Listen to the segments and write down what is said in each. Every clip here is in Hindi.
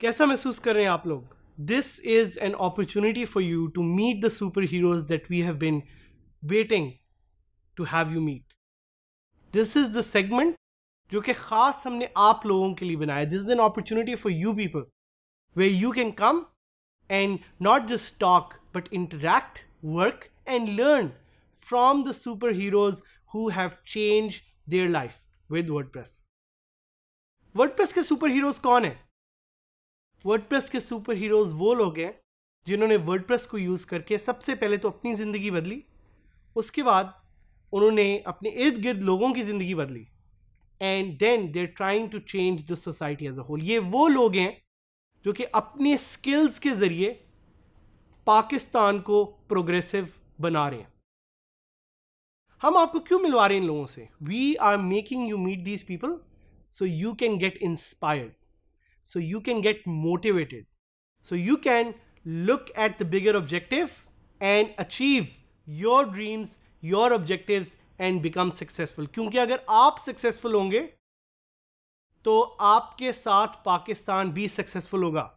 कैसा महसूस कर रहे हैं आप लोग this is an opportunity for you to meet the superheroes that we have been waiting to have you meet this is the segment जो कि खास हमने आप लोगों के लिए बनाया this is an opportunity for you people way you can come and not just talk but interact work and learn from the superheroes who have change their life with WordPress word WordPress के सुपर हीरोज कौन है वर्ड प्रेस के सुपर हीरोज वो लोग हैं जिन्होंने वर्ड प्रेस को यूज़ करके सबसे पहले तो अपनी ज़िंदगी बदली उसके बाद उन्होंने अपने इर्द गिर्द लोगों की ज़िंदगी बदली and then they're trying to change the society as a whole ये वो लोग हैं जो कि अपने स्किल्स के ज़रिए पाकिस्तान को प्रोग्रेसिव बना रहे हैं हम आपको क्यों मिलवा रहे हैं इन लोगों से we are making you meet these people so you can get inspired so you can get motivated so you can look at the bigger objective and achieve your dreams your objectives and become successful क्योंकि अगर आप सक्सेसफुल होंगे तो आपके साथ पाकिस्तान भी सक्सेसफुल होगा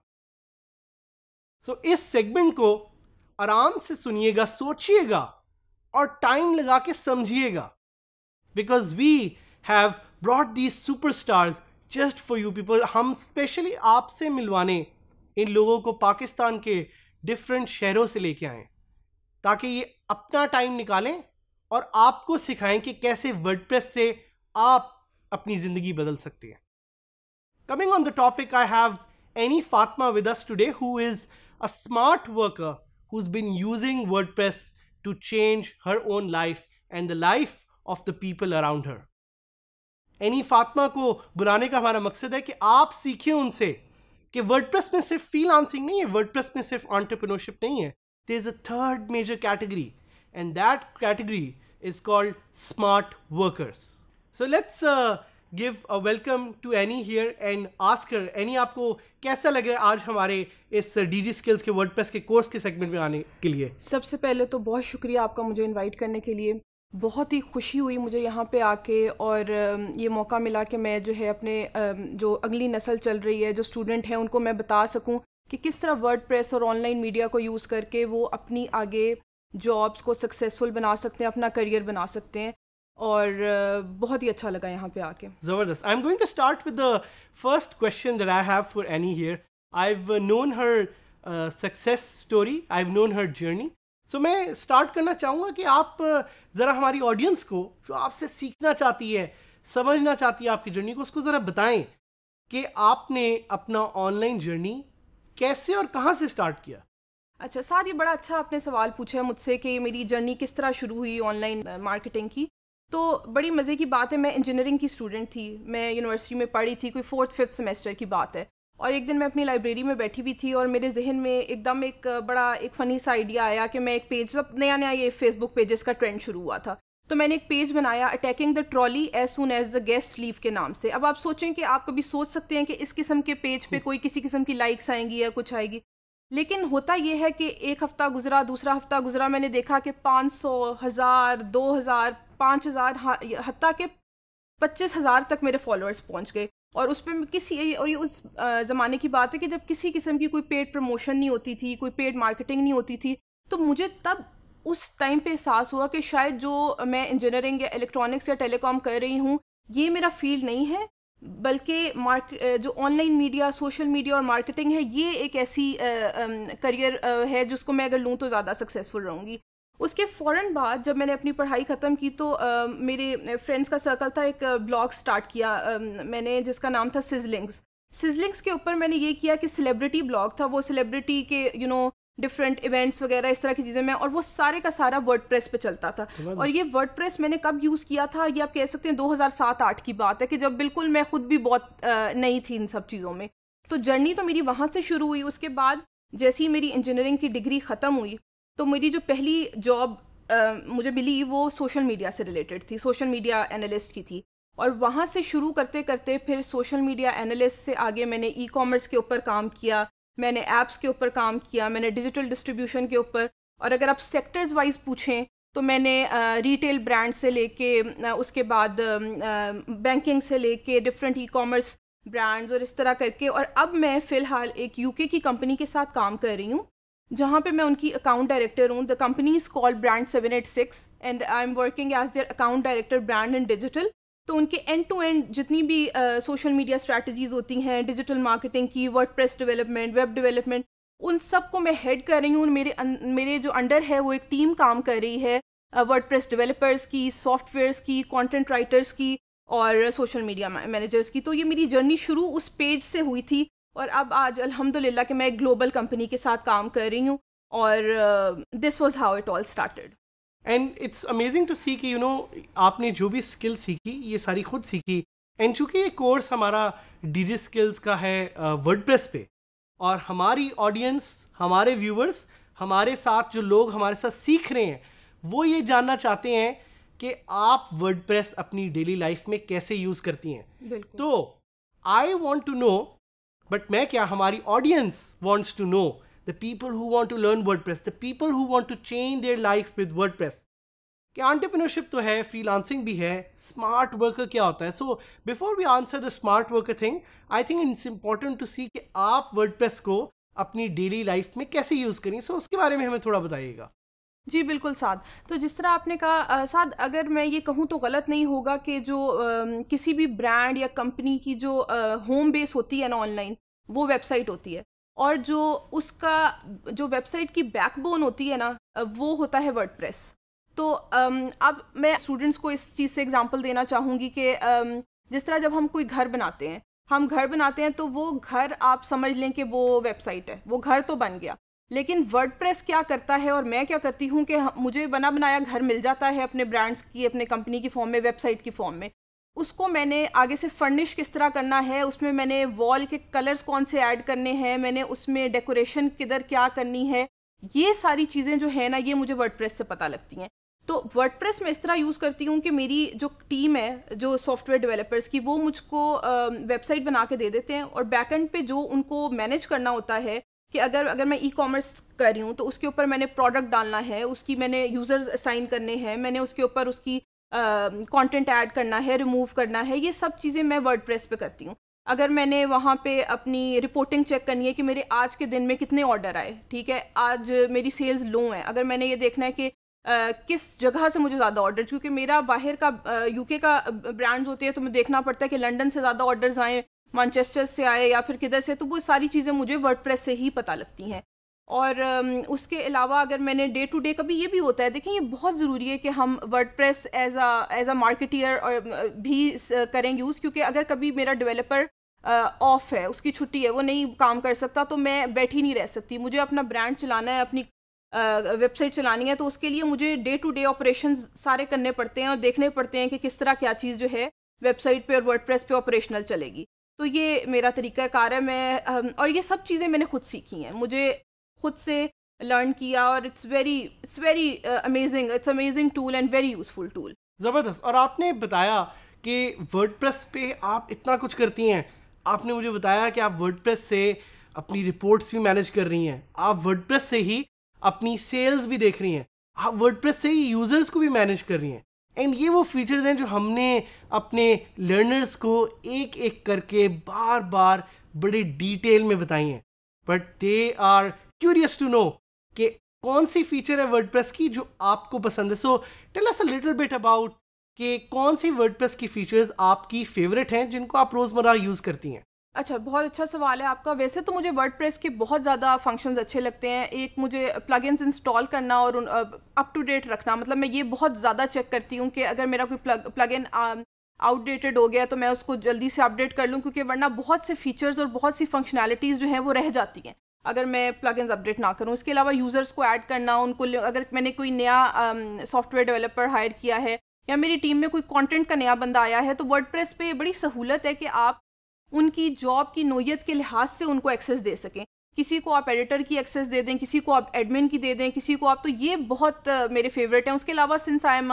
सो so, इस सेगमेंट को आराम से सुनिएगा सोचिएगा और टाइम लगा के समझिएगा because we have brought these superstars just for you people हम स्पेशली आपसे मिलवाने इन लोगों को पाकिस्तान के डिफरेंट शहरों से लेके आए ताकि ये अपना टाइम निकालें और आपको सिखाएं कि कैसे वर्डप्रेस से आप अपनी जिंदगी बदल सकते हैं coming on the topic I have Annie Fatima with us today who is a smart worker who been using WordPress to change her own life and the life of the people around her Annie Fatima को बुलाने का हमारा मकसद है कि आप सीखें उनसे कि वर्डप्रेस में सिर्फ फ्री लांसिंग नहीं है वर्डप्रेस में सिर्फ ऑन्टरप्रिनोरशिप नहीं है there is a third major category and that category is called smart workers so let's uh, give a welcome to Annie here and ask her Annie आपको कैसा लग रहा है आज हमारे इस uh, DG Skills के WordPress के कोर्स के सेगमेंट में आने के लिए सबसे पहले तो बहुत शुक्रिया आपका मुझे इनवाइट करने के लिए बहुत ही खुशी हुई मुझे यहाँ पे आके और um, ये मौका मिला कि मैं जो है अपने um, जो अगली नस्ल चल रही है जो स्टूडेंट हैं उनको मैं बता सकूँ कि किस तरह वर्डप्रेस और ऑनलाइन मीडिया को यूज़ करके वो अपनी आगे जॉब्स को सक्सेसफुल बना सकते हैं अपना करियर बना सकते हैं और बहुत ही अच्छा लगा यहाँ पे आके जबरदस्त I am going to start with the first question that I have for Annie here I have known her success story I have known her journey so मैं स्टार्ट करना चाहूँगा कि आप ज़रा हमारी ऑडियंस को जो आपसे सीखना चाहती है समझना चाहती है आपकी जर्नी को उसको ज़रा बताएं कि आपने अपना ऑनलाइन जर्नी कैसे और कहाँ से स्टार्ट किया अच्छा साथ ये बड़ा अच्छा आपने सवाल पूछा है मुझसे कि मेरी जर्नी किस तरह शुरू हुई ऑनलाइन मार्केटिंग uh, की तो बड़ी मज़े की बात है मैं इंजीनियरिंग की स्टूडेंट थी मैं यूनिवर्सिटी में पढ़ी थी कोई फोर्थ फिफ्थ सेमेस्टर की बात है और एक दिन मैं अपनी लाइब्रेरी में बैठी हुई थी और मेरे जहन में एकदम एक uh, बड़ा एक फ़नी सा आइडिया आया कि मैं एक पेज अब नया नया ये फेसबुक पेजेस का ट्रेंड शुरू हुआ था तो मैंने एक पेज बनाया attacking the trolley as soon as the guest leave के नाम से अब आप सोचें कि आप कभी सोच सकते हैं कि इस किस्म के पेज पे हम्म। कोई किसी किस्म की लाइक्स आएंगी या कुछ आएगी लेकिन होता यह है कि एक हफ़्ता गुज़रा दूसरा हफ़्ता गुज़रा मैंने देखा कि पाँच सौ हज़ार दो हज़ार पाँच हज़ार हती हाँ, के पच्चीस हज़ार तक मेरे फॉलोअर्स पहुंच गए और उस पर किसी और ये उस ज़माने की बात है कि जब किसी किस्म की कोई पेड प्रमोशन नहीं होती थी कोई पेड मार्केटिंग नहीं होती थी तो मुझे तब उस टाइम पे एहसास हुआ कि शायद जो मैं इंजीनियरिंग या इलेक्ट्रॉनिक्स या टेलीकॉम कर रही हूँ ये मेरा फील्ड नहीं है बल्कि मार्क जो ऑनलाइन मीडिया सोशल मीडिया और मार्केटिंग है ये एक ऐसी करियर है जिसको मैं अगर लूँ तो ज़्यादा सक्सेसफुल रहूँगी उसके फ़ौर बाद जब मैंने अपनी पढ़ाई ख़त्म की तो आ, मेरे फ्रेंड्स का सर्कल था एक ब्लॉग स्टार्ट किया आ, मैंने जिसका नाम था सिजलिंग्स सिजलिंग्स के ऊपर मैंने ये किया कि सेलिब्रिटी ब्लॉग था वो सेलिब्रिटी के you you know know, different events वगैरह इस तरह की चीज़ें में और वो सारे का सारा वर्ड पे चलता था तो और ये वर्ड मैंने कब यूज़ किया था ये आप कह सकते हैं 2007-8 की बात है कि जब बिल्कुल मैं खुद भी बहुत नई थी इन सब चीज़ों में तो जर्नी तो मेरी वहाँ से शुरू हुई उसके बाद जैसे ही मेरी इंजीनियरिंग की डिग्री ख़त्म हुई तो मेरी जो पहली जॉब मुझे मिली वो सोशल मीडिया से रिलेटेड थी सोशल मीडिया एनालिस्ट की थी और वहाँ से शुरू करते करते फिर सोशल मीडिया एनालिस्ट से आगे मैंने ई कॉमर्स के ऊपर काम किया मैंने ऐप्स के ऊपर काम किया मैंने डिजिटल डिस्ट्रीब्यूशन के ऊपर और अगर आप सेक्टर्स वाइज पूछें तो मैंने रिटेल ब्रांड से लेके उसके बाद बैंकिंग से लेके डिफरेंट ई कॉमर्स ब्रांड्स और इस तरह करके और अब मैं फ़िलहाल एक यूके की कंपनी के साथ काम कर रही हूँ जहाँ पे मैं उनकी अकाउंट डायरेक्टर हूँ the company is called brand seven eight six and I am working as their account director brand and digital तो उनके एंड टू एंड जितनी भी सोशल मीडिया स्ट्रैटेजीज होती हैं डिजिटल मार्केटिंग की WordPress development web development उन सब को मैं हेड कर रही हूँ मेरे अं, मेरे जो अंडर है वो एक टीम काम कर रही है वर्ड प्रेस डेवलपर्स की सॉफ्टवेयर्स की कॉन्टेंट राइटर्स की और सोशल मीडिया मैनेजर्स की तो ये मेरी जर्नी शुरू उस पेज से हुई थी और अब आज अल्हम्दुलिल्लाह कि मैं एक ग्लोबल कंपनी के साथ काम कर रही हूँ और this was how it all started and it's amazing to see कि यू नो आपने जो भी स्किल सीखी ये सारी खुद सीखी एंड चूंकि ये कोर्स हमारा डीजी स्किल्स का है वर्ड uh, पे और हमारी ऑडियंस हमारे व्यूवर्स हमारे साथ जो लोग हमारे साथ सीख रहे हैं वो ये जानना चाहते हैं कि आप वर्ड अपनी डेली लाइफ में कैसे यूज़ करती हैं तो I want to know but मैं क्या हमारी audience wants to know the people who want to learn WordPress, the people who want to change their life with WordPress. कि आंट्रप्रनोरशिप तो है फ्रीलांसिंग भी है स्मार्ट वर्कर क्या होता है so before we answer the smart worker thing I think it's important to see कि आप वर्डप्रेस को अपनी डेली लाइफ में कैसे यूज़ करें सो so, उसके बारे में हमें थोड़ा बताइएगा जी बिल्कुल साद तो जिस तरह आपने कहा साद अगर मैं ये कहूँ तो गलत नहीं होगा कि जो आ, किसी भी ब्रांड या कंपनी की जो होम बेस होती है ना ऑनलाइन वो वेबसाइट होती है और जो उसका जो वेबसाइट की बैकबोन होती है ना वो होता है वर्ड तो अब मैं स्टूडेंट्स को इस चीज़ से एग्जांपल देना चाहूँगी कि जिस तरह जब हम कोई घर बनाते हैं हम घर बनाते हैं तो वो घर आप समझ लें कि वो वेबसाइट है वो घर तो बन गया लेकिन वर्ड क्या करता है और मैं क्या करती हूँ कि मुझे बना बनाया घर मिल जाता है अपने ब्रांड्स की अपने कंपनी की फॉर्म में वेबसाइट की फॉर्म में उसको मैंने आगे से फर्निश किस तरह करना है उसमें मैंने वॉल के कलर्स कौन से ऐड करने हैं मैंने उसमें डेकोरेशन किधर क्या करनी है ये सारी चीज़ें जो है ना ये मुझे वर्ड से पता लगती हैं तो वर्ड मैं इस तरह यूज़ करती हूँ कि मेरी जो टीम है जो सॉफ्टवेयर डेवलपर्स की वो मुझको वेबसाइट बना के दे देते हैं और बैकएंड पे जो उनको मैनेज करना होता है कि अगर अगर मैं ई कॉमर्स कर रही हूँ तो उसके ऊपर मैंने प्रोडक्ट डालना है उसकी मैंने यूज़र्स असाइन करने हैं मैंने उसके ऊपर उसकी कंटेंट uh, ऐड करना है रिमूव करना है ये सब चीज़ें मैं वर्डप्रेस पे करती हूँ अगर मैंने वहाँ पे अपनी रिपोर्टिंग चेक करनी है कि मेरे आज के दिन में कितने ऑर्डर आए ठीक है आज मेरी सेल्स लो हैं अगर मैंने ये देखना है कि Uh, किस जगह से मुझे ज़्यादा ऑर्डर क्योंकि मेरा बाहर का यूके uh, का ब्रांड्स होते हैं तो मुझे देखना पड़ता है कि लंडन से ज़्यादा ऑर्डर्स आएँ मानचेस्टर से आए या फिर किधर से तो वो सारी चीज़ें मुझे वर्डप्रेस से ही पता लगती हैं और उसके अलावा अगर मैंने डे टू डे कभी ये भी होता है देखिए ये बहुत ज़रूरी है कि हम WordPress as a as a marketer और भी करें यूज़ क्योंकि अगर कभी मेरा डेवलपर ऑफ है उसकी छुट्टी है वो नहीं काम कर सकता तो मैं बैठी नहीं रह सकती मुझे अपना ब्रांड चलाना है अपनी वेबसाइट चलानी है तो उसके लिए मुझे डे टू डे ऑपरेशन सारे करने पड़ते हैं और देखने पड़ते हैं कि किस तरह क्या चीज़ जो है वेबसाइट पे और वर्ड प्रेस पर ऑपरेशनल चलेगी तो ये मेरा तरीका कार है मैं और ये सब चीज़ें मैंने खुद सीखी हैं मुझे खुद से लर्न किया और it's very it's very amazing it's amazing tool and very useful tool ज़बरदस्त और आपने बताया कि वर्ड पे आप इतना कुछ करती हैं आपने मुझे बताया कि आप वर्ड से अपनी रिपोर्ट्स भी मैनेज कर रही हैं आप वर्ड से ही अपनी सेल्स भी देख रही हैं आप वर्ड से ही यूज़र्स को भी मैनेज कर रही हैं एंड ये वो फीचर्स हैं जो हमने अपने लर्नर्स को एक एक करके बार बार बड़े डिटेल में बताई हैं but they are curious to know कि कौन सी फीचर है वर्ड की जो आपको पसंद है so tell us a little bit about कि कौन सी वर्ड की फीचर्स आपकी फेवरेट हैं जिनको आप रोज़मर्रा यूज़ करती हैं अच्छा बहुत अच्छा सवाल है आपका वैसे तो मुझे वर्ड के बहुत ज़्यादा फंक्शंस अच्छे लगते हैं एक मुझे प्लगइन्स इंस्टॉल करना और अप टू डेट रखना मतलब मैं ये बहुत ज़्यादा चेक करती हूँ कि अगर मेरा कोई प्लग इन आउटडेटेड हो गया तो मैं उसको जल्दी से अपडेट कर लूँ क्योंकि वरना बहुत से फीचर्स और बहुत सी फंक्शनैलिटीज़ जो हैं वो रह जाती हैं अगर मैं प्लग अपडेट ना करूँ इसके अलावा यूज़र्स को ऐड करना उनको अगर मैंने कोई नया सॉफ्टवेयर डेवलपर हायर किया है या मेरी टीम में कोई कंटेंट का नया बंदा आया है तो वर्डप्रेस पे बड़ी सहूलत है कि आप उनकी जॉब की नोयत के लिहाज से उनको एक्सेस दे सकें किसी को आप एडिटर की एक्सेस दे दें किसी को आप एडमिन की दे दें किसी को आप तो ये बहुत uh, मेरे फेवरेट हैं उसके अलावा since I am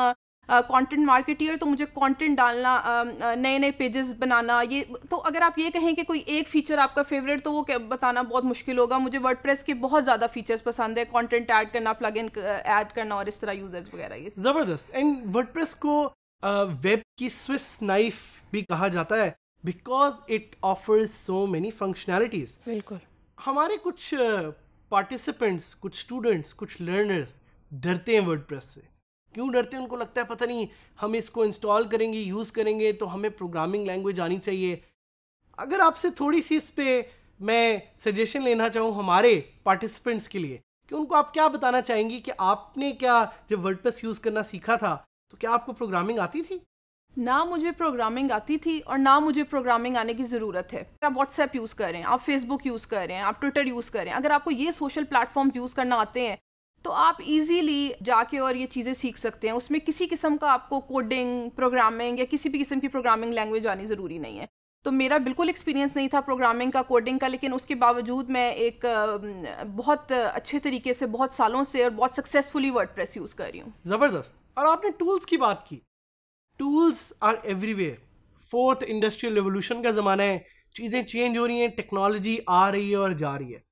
content marketer तो मुझे कंटेंट डालना नए नए पेजेस बनाना ये तो अगर आप ये कहें कि कोई एक फ़ीचर आपका फेवरेट तो वो बताना बहुत मुश्किल होगा मुझे वर्ड के बहुत ज़्यादा फीचर्स पसंद है कॉन्टेंट ऐड करना प्लग इन ऐड करना और इस तरह यूजर्स वगैरह ये ज़बरदस्त एंड वर्ड को वेब की स्विस नाइफ भी कहा जाता है because it offers so many functionalities बिल्कुल हमारे कुछ पार्टिसिपेंट्स कुछ स्टूडेंट्स कुछ लर्नर्स डरते हैं वर्ड से क्यों डरते हैं उनको लगता है पता नहीं हम इसको इंस्टॉल करेंगे यूज़ करेंगे तो हमें प्रोग्रामिंग लैंग्वेज आनी चाहिए अगर आपसे थोड़ी सी इस पर मैं सजेशन लेना चाहूँ हमारे पार्टिसिपेंट्स के लिए कि उनको आप क्या बताना चाहेंगी कि आपने क्या जब वर्डप्रेस यूज़ करना सीखा था तो क्या आपको प्रोग्रामिंग आती थी ना मुझे प्रोग्रामिंग आती थी और ना मुझे प्रोग्रामिंग आने की ज़रूरत है आप व्हाट्सएप यूज़ कर रहे हैं आप फेसबुक यूज़ कर रहे हैं आप ट्विटर यूज़ कर रहे हैं अगर आपको ये सोशल प्लेटफॉर्म्स यूज़ करना आते हैं तो आप इजीली जाके और ये चीज़ें सीख सकते हैं उसमें किसी किस्म का आपको कोडिंग प्रोग्रामिंग या किसी भी किस्म की प्रोग्रामिंग लैंग्वेज आनी ज़रूरी नहीं है तो मेरा बिल्कुल एक्सपीरियंस नहीं था प्रोग्रामिंग का कोडिंग का लेकिन उसके बावजूद मैं एक बहुत अच्छे तरीके से बहुत सालों से और बहुत सक्सेसफुली वर्ड प्रेस यूज़ कर रही हूँ ज़बरदस्त और आपने टूल्स की बात की tools are everywhere fourth industrial revolution का ज़माना है चीज़ें चेंज हो रही हैं टेक्नोलॉजी आ रही है और जा रही है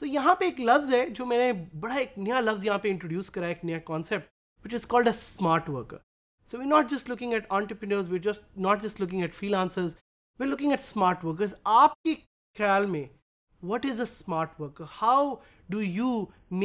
सो so, यहाँ पे एक लफ्ज़ है जो मैंने बड़ा एक नया लफ्ज़ यहाँ पे इंट्रोड्यूस करा एक नया concept which is called a smart worker so we not just looking at entrepreneurs we just not just looking at freelancers we looking at smart workers आपके ख्याल में what is a smart worker how do you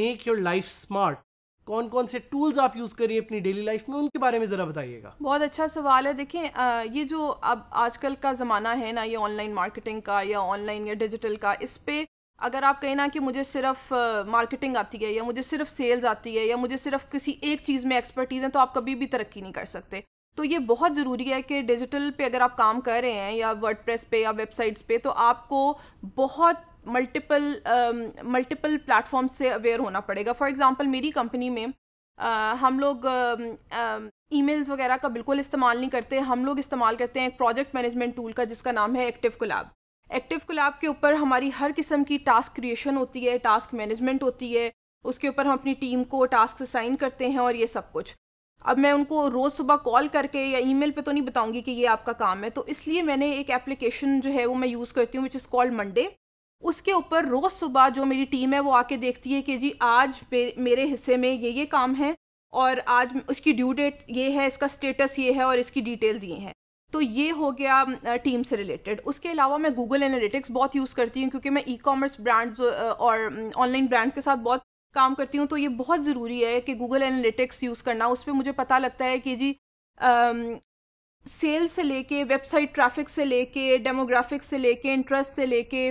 make your life smart कौन कौन से टूल्स आप यूज़ करिए अपनी डेली लाइफ में उनके बारे में ज़रा बताइएगा बहुत अच्छा सवाल है देखें ये जो अब आजकल का ज़माना है ना ये ऑनलाइन मार्केटिंग का या ऑनलाइन या डिजिटल का इस पर अगर आप कहें ना कि मुझे सिर्फ मार्केटिंग आती है या मुझे सिर्फ सेल्स आती है या मुझे सिर्फ किसी एक चीज़ में एक्सपर्टीज़ है तो आप कभी भी तरक्की नहीं कर सकते तो ये बहुत ज़रूरी है कि डिजिटल पे अगर आप काम कर रहे हैं या वर्ड पे या वेबसाइट्स पे तो आपको बहुत मल्टीपल मल्टीपल प्लेटफॉर्म से अवेयर होना पड़ेगा फॉर एग्ज़ाम्पल मेरी कंपनी में Uh, हम लोग ईमेल्स uh, uh, वगैरह का बिल्कुल इस्तेमाल नहीं करते हम लोग इस्तेमाल करते हैं एक प्रोजेक्ट मैनेजमेंट टूल का जिसका नाम है एक्टिव कोलैब एक्टिव कोलैब के ऊपर हमारी हर किस्म की टास्क क्रिएशन होती है टास्क मैनेजमेंट होती है उसके ऊपर हम अपनी टीम को टास्क असाइन करते हैं और ये सब कुछ अब मैं उनको रोज़ सुबह कॉल करके या ईमेल पे तो नहीं बताऊंगी कि ये आपका काम है तो इसलिए मैंने एक एप्लीकेशन जो है वो मैं यूज़ करती हूँ विच इज़ कॉल्ड मंडे उसके ऊपर रोज़ सुबह जो मेरी टीम है वो आके देखती है कि जी आज मेरे हिस्से में ये ये काम है और आज उसकी ड्यू डेट ये है इसका स्टेटस ये है और इसकी डिटेल्स ये हैं तो ये हो गया टीम से रिलेटेड उसके अलावा मैं गूगल एनालिटिक्स बहुत यूज़ करती हूँ क्योंकि मैं ई कॉमर्स ब्रांड्स और ऑनलाइन ब्रांड के साथ बहुत काम करती हूँ तो ये बहुत ज़रूरी है कि गूगल एनालिटिक्स यूज़ करना उस पर मुझे पता लगता है कि जी सेल से लेके वेबसाइट ट्रैफिक से लेके डेमोग्राफिक से लेके इंटरेस्ट से लेके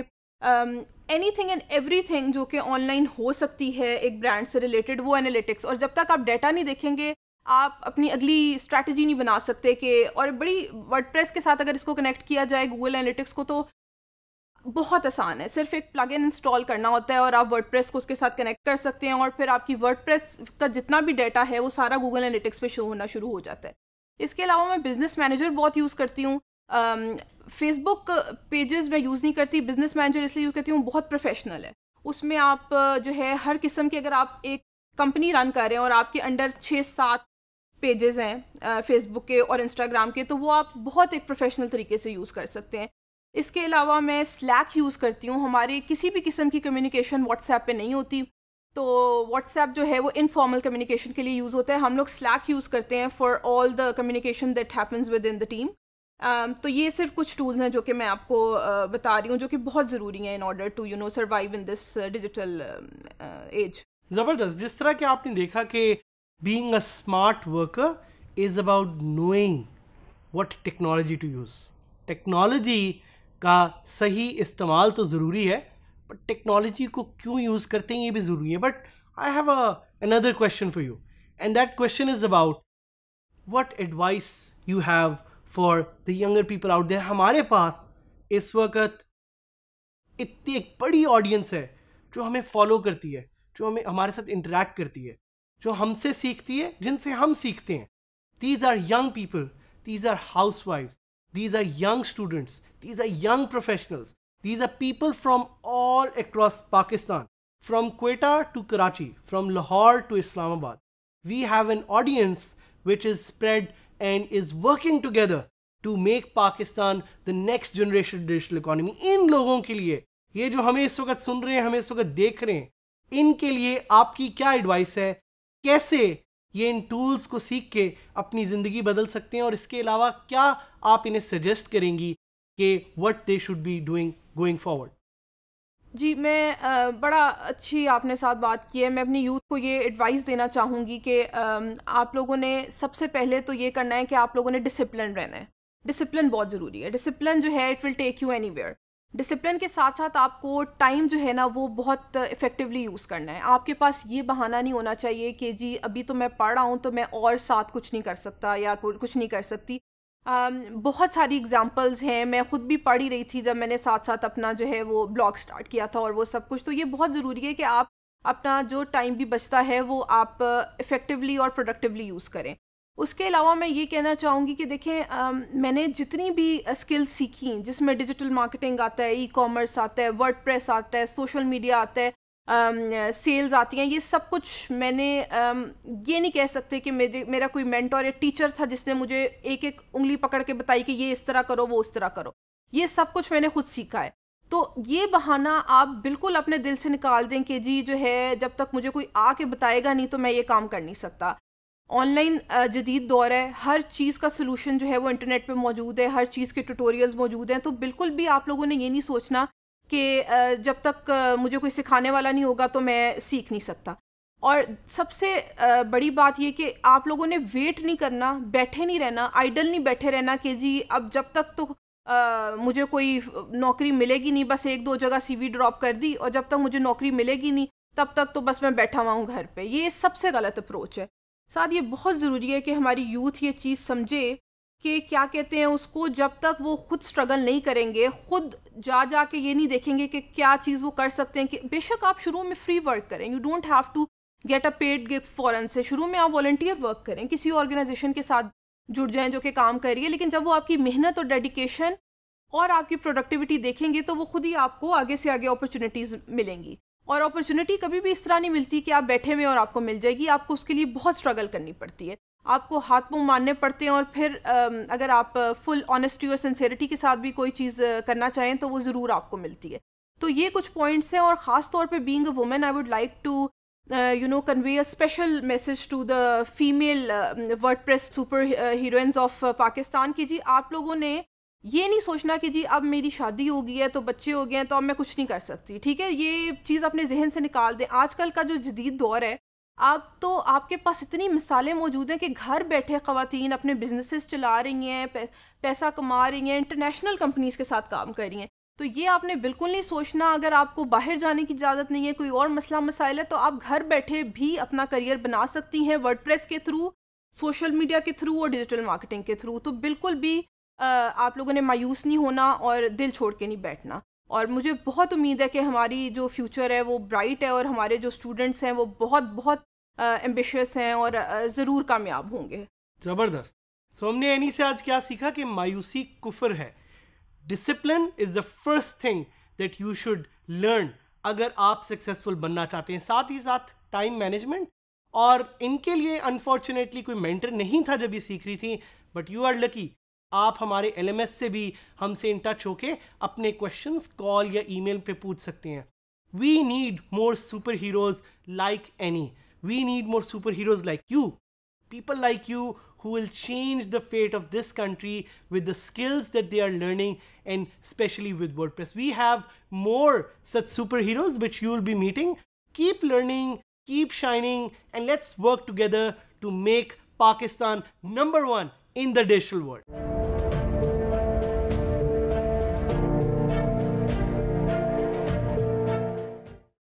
anything and everything जो कि ऑनलाइन हो सकती है एक ब्रांड से रिलेटेड वो एनालिटिक्स और जब तक आप डेटा नहीं देखेंगे आप अपनी अगली स्ट्रैटेजी नहीं बना सकते कि और बड़ी वर्डप्रेस के साथ अगर इसको कनेक्ट किया जाए गूगल एनालिटिक्स को तो बहुत आसान है सिर्फ एक प्लग इन इंस्टॉल करना होता है और आप वर्डप्रेस को उसके साथ कनेक्ट कर सकते हैं और फिर आपकी वर्डप्रेस का जितना भी डाटा है वो सारा गूगल एनालिटिक्स पे शो होना शुरू हो जाता है इसके अलावा मैं बिज़नेस मैनेजर बहुत यूज़ करती हूँ फेसबुक पेजेस मैं यूज़ नहीं करती बिज़नेस मैनेजर इसलिए यूज़ करती हूँ बहुत प्रोफेशनल है उसमें आप जो है हर किस्म के अगर आप एक कंपनी रन कर रहे हैं और आपके अंडर छः सात पेजेस हैं फेसबुक के और इंस्टाग्राम के तो वो आप बहुत एक प्रोफेशनल तरीके से यूज़ कर सकते हैं इसके अलावा मैं स्लैक यूज़ करती हूँ हमारी किसी भी किस्म की कम्युनिकेशन व्हाट्सएप पे नहीं होती तो व्हाट्सएप जो है वो इनफॉर्मल कम्युनिकेशन के लिए यूज़ होता है हम लोग स्लैक यूज़ करते हैं for all the communication that happens within the team तो ये सिर्फ कुछ टूल्स हैं जो कि मैं आपको बता रही हूँ जो कि बहुत ज़रूरी हैं in order to you know survive in this digital age ज़बरदस्त जिस तरह कि आपने देखा कि being a smart worker is about knowing what technology to use technology का सही इस्तेमाल तो ज़रूरी है बट टेक्नोलॉजी को क्यों यूज़ करते हैं ये भी ज़रूरी है but I have a another question for you and that question is about what advice you have for the younger people out there हमारे पास इस वक्त इतनी एक बड़ी ऑडियंस है जो हमें फॉलो करती है जो हमें हमारे साथ इंटरेक्ट करती है जो हमसे सीखती है जिनसे हम सीखते हैं these are young people these are हाउस वाइफ्स these are young students these are young professionals these are people from all across pakistan from quetta to karachi from lahore to islamabad we have an audience which is spread and is working together to make pakistan the next generation digital economy in logon ke liye ye jo hame is waqt sun rahe hain hame is waqt dekh rahe hain इनके लिए आपकी क्या एडवाइस है कैसे ये इन टूल्स को सीख के अपनी ज़िंदगी बदल सकते हैं और इसके अलावा क्या आप इन्हें सजेस्ट करेंगी कि what they should be doing going forward जी मैं आ, बड़ा अच्छी आपने साथ बात की है मैं अपनी यूथ को ये एडवाइस देना चाहूँगी कि आप लोगों ने सबसे पहले तो ये करना है कि आप लोगों ने डिसिप्लिन रहना है डिसिप्लिन बहुत ज़रूरी है डिसिप्लिन जो है it will take you anywhere discipline के साथ साथ आपको टाइम जो है ना वो बहुत इफ़ेक्टिवली यूज़ करना है आपके पास ये बहाना नहीं होना चाहिए कि जी अभी तो मैं पढ़ रहा हूँ तो मैं और साथ कुछ नहीं कर सकता या कुछ नहीं कर सकती um, बहुत सारी एग्जांपल्स हैं मैं ख़ुद भी पढ़ ही रही थी जब मैंने साथ साथ अपना जो है वो ब्लॉग स्टार्ट किया था और वो सब कुछ तो ये बहुत ज़रूरी है कि आप अपना जो टाइम भी बचता है वो आप इफ़ेक्टिवली और प्रोडक्टिवली यूज़ करें उसके अलावा मैं ये कहना चाहूँगी कि देखें मैंने जितनी भी स्किल्स सीखी जिसमें डिजिटल मार्केटिंग आता है ई कॉमर्स आता है वर्ड आता है सोशल मीडिया आता है सेल्स आती हैं ये सब कुछ मैंने ये नहीं कह सकते कि मेरे मेरा कोई मेंटोर या टीचर था जिसने मुझे एक एक उंगली पकड़ के बताई कि ये इस तरह करो वो उस तरह करो ये सब कुछ मैंने खुद सीखा है तो ये बहाना आप बिल्कुल अपने दिल से निकाल दें कि जी जो है जब तक मुझे कोई आके बताएगा नहीं तो मैं ये काम कर नहीं सकता ऑनलाइन जदीद दौर है हर चीज़ का सलूशन जो है वो इंटरनेट पे मौजूद है हर चीज़ के ट्यूटोरियल्स मौजूद हैं तो बिल्कुल भी आप लोगों ने ये नहीं सोचना कि जब तक मुझे कोई सिखाने वाला नहीं होगा तो मैं सीख नहीं सकता और सबसे बड़ी बात यह कि आप लोगों ने वेट नहीं करना बैठे नहीं रहना आइडल नहीं बैठे रहना कि जी अब जब तक तो आ, मुझे कोई नौकरी मिलेगी नहीं बस एक दो जगह सीवी ड्रॉप कर दी और जब तक मुझे नौकरी मिलेगी नहीं तब तक तो बस मैं बैठा हुआ हूँ घर पे ये सबसे गलत अप्रोच है साथ ये बहुत ज़रूरी है कि हमारी यूथ ये चीज़ समझे कि क्या कहते हैं उसको जब तक वो खुद स्ट्रगल नहीं करेंगे खुद जा जा के ये नहीं देखेंगे कि क्या चीज़ वो कर सकते हैं कि बेशक आप शुरू में फ्री वर्क करें you don't have to get a paid gift फॉरन से शुरू में आप वॉल्टियर वर्क करें किसी ऑर्गेनाइजेशन के साथ जुड़ जाएं जो कि काम कर रही है लेकिन जब वो आपकी मेहनत और डेडिकेशन और आपकी प्रोडक्टिविटी देखेंगे तो वो खुद ही आपको आगे से आगे अपॉर्चुनिटीज़ मिलेंगी और अपॉर्चुनिटी कभी भी इस तरह नहीं मिलती कि आप बैठे हुए और आपको मिल जाएगी आपको उसके लिए बहुत स्ट्रगल करनी पड़ती है आपको हाथ मुँह मानने पड़ते हैं और फिर अगर आप फुल ऑनेस्टी और सेंसेरिटी के साथ भी कोई चीज़ करना चाहें तो वो ज़रूर आपको मिलती है तो ये कुछ पॉइंट्स हैं और ख़ास तौर पर being a women I would like to you know convey a special message to the female WordPress superheroines of Pakistan की जी आप लोगों ने ये नहीं सोचना कि जी अब मेरी शादी हो गई है तो बच्चे हो गए हैं तो अब मैं कुछ नहीं कर सकती ठीक है ये चीज़ अपने जहन से निकाल दें आजकल का जो जदीद दौर है अब तो आपके पास इतनी मिसालें मौजूद हैं कि घर बैठे खातन अपने बिजनेसेस चला रही हैं पैसा कमा रही हैं इंटरनेशनल कंपनीज़ के साथ काम कर रही हैं तो ये आपने बिल्कुल नहीं सोचना अगर आपको बाहर जाने की इजाज़त नहीं है कोई और मसला मसाइल है तो आप घर बैठे भी अपना करियर बना सकती हैं वर्डप्रेस के थ्रू सोशल मीडिया के थ्रू और डिजिटल मार्केटिंग के थ्रू तो बिल्कुल भी आप लोगों ने मायूस नहीं होना और दिल छोड़ के नहीं बैठना और मुझे बहुत उम्मीद है कि हमारी जो फ्यूचर है वो ब्राइट है और हमारे जो स्टूडेंट्स हैं वो बहुत बहुत एम्बिशियस हैं और ज़रूर कामयाब होंगे ज़बरदस्त सो हमने एनी से आज क्या सीखा कि मायूसी कुफर है discipline is the first thing that you should learn अगर आप सक्सेसफुल बनना चाहते हैं साथ ही साथ टाइम मैनेजमेंट और इनके लिए अनफॉर्चुनेटली कोई मेंटर नहीं था जब ये सीख रही थी बट यू आर लकी आप हमारे एल से भी हमसे इन टच होके अपने क्वेश्चन कॉल या ईमेल पे पूछ सकते हैं we need more superheroes like Annie we need more superheroes like you people like you who will change the fate of this country with the skills that they are learning and especially with WordPress. We have more such superheroes which you will be meeting. Keep learning, keep shining, and let's work together to make Pakistan number one in the digital world.